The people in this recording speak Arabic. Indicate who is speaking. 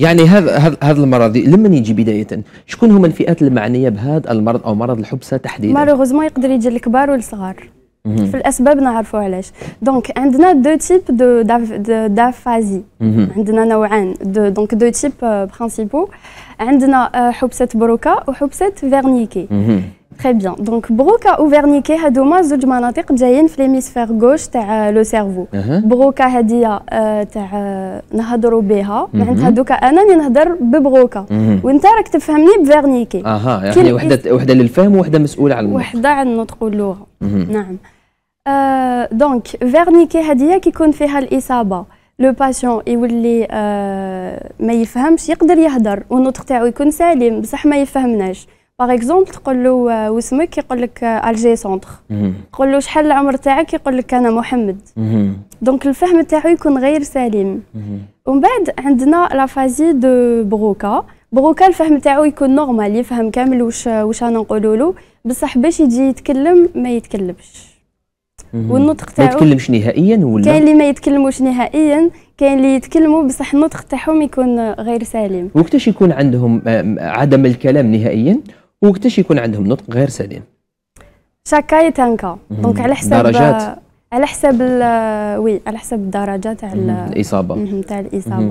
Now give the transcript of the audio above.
Speaker 1: يعني هذا هذا المرض لمن يجي بدايه شكون هما الفئات المعنيه بهذا المرض او مرض الحبسه تحديدا مالوغوزمون
Speaker 2: يقدر يجي الكبار والصغار في الاسباب نعرفوا علاش دونك عندنا دو تيب دو دافازي عندنا نوعان دو دونك دو تيب برينسيبو عندنا euh, حبسه بروكا وحبسه فيرنيكي تري بيان دونك بروكا وفيرنيكي هادوما زوج مناطق جايين في ليميسفير غوش تاع لو سيرفو بروكا هادية تاع نهضروا بها معناتها دوكا انا اللي نهضر ببروكا وانت راك تفهمني بفيرنيكي اها يعني وحده
Speaker 1: وحده للفهم وحده
Speaker 2: مسؤوله على النطق وحده على النطق واللغه نعم أه دونك فيرنيكي هادية كيكون فيها الاصابه لو باسيون يولي آه ما يفهمش يقدر يهدر والنطق تاعو يكون سليم بصح ما يفهمناش باغ اكزومبل تقول له واسمك يقول لك الجي سونتر تقول له شحال العمر تاعك يقول لك انا محمد دونك الفهم تاعو يكون غير سليم ومن بعد عندنا لا فازي دو بروكا بروكا الفهم تاعو يكون نورمال يفهم كامل واش آه، واش انا نقولوا له بصح باش يجي يتكلم ما يتكلمش
Speaker 1: والنطق تاعو ما يتكلمش نهائيا ولا كاين اللي
Speaker 2: ما يتكلموش نهائيا كاين اللي يتكلموا بصح النطق تاعهم يكون غير سليم
Speaker 1: وقتاش يكون عندهم آه، عدم الكلام نهائيا وقتاش يكون عندهم نطق غير سليم
Speaker 2: شاكاي تانكا دونك على حساب درجات على حساب وي على حسب الدرجه تاع الاصابه تاع الاصابه